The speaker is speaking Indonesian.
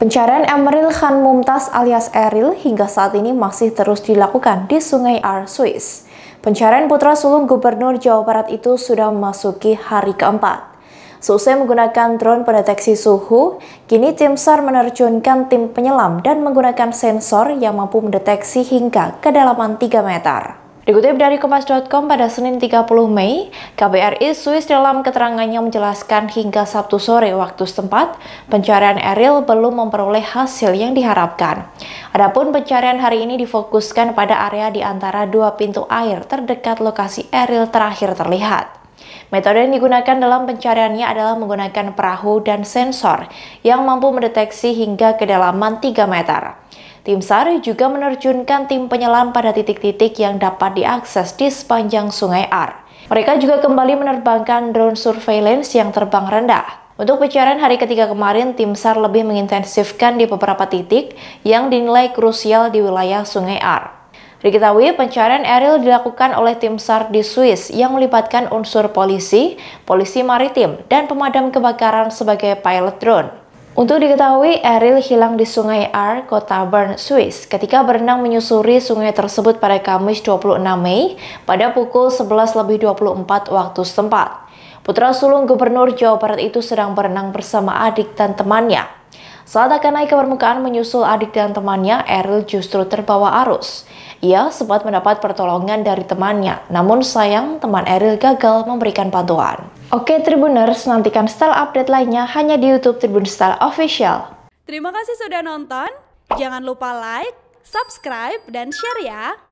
Pencarian Emeril Khan Mumtaz alias Eril hingga saat ini masih terus dilakukan di Sungai Ar, Swiss. Pencarian putra sulung Gubernur Jawa Barat itu sudah memasuki hari keempat. Seusai menggunakan drone pendeteksi suhu, kini tim SAR menerjunkan tim penyelam dan menggunakan sensor yang mampu mendeteksi hingga kedalaman 3 meter. Dikutip dari Kompas.com pada Senin 30 Mei, KBRI Swiss dalam keterangannya menjelaskan hingga Sabtu sore waktu setempat, pencarian Eril belum memperoleh hasil yang diharapkan. Adapun pencarian hari ini difokuskan pada area di antara dua pintu air terdekat lokasi Eril terakhir terlihat. Metode yang digunakan dalam pencariannya adalah menggunakan perahu dan sensor yang mampu mendeteksi hingga kedalaman 3 meter. Tim SAR juga menerjunkan tim penyelam pada titik-titik yang dapat diakses di sepanjang Sungai Ar. Mereka juga kembali menerbangkan drone surveillance yang terbang rendah. Untuk pencarian hari ketiga kemarin, tim SAR lebih mengintensifkan di beberapa titik yang dinilai krusial di wilayah Sungai Ar. Diketahui pencarian Eril dilakukan oleh tim SAR di Swiss yang melibatkan unsur polisi, polisi maritim, dan pemadam kebakaran sebagai pilot drone. Untuk diketahui, Eril hilang di Sungai Ar, kota Bern, Swiss, ketika berenang menyusuri sungai tersebut pada Kamis 26 Mei pada pukul 11.24 waktu setempat. Putra sulung Gubernur Jawa Barat itu sedang berenang bersama adik dan temannya. Saat akan naik ke permukaan menyusul adik dan temannya, Eril justru terbawa arus. Ia sempat mendapat pertolongan dari temannya, namun sayang teman Eril gagal memberikan bantuan. Oke Tribuners, nantikan style update lainnya hanya di Youtube Tribun Style Official. Terima kasih sudah nonton, jangan lupa like, subscribe, dan share ya!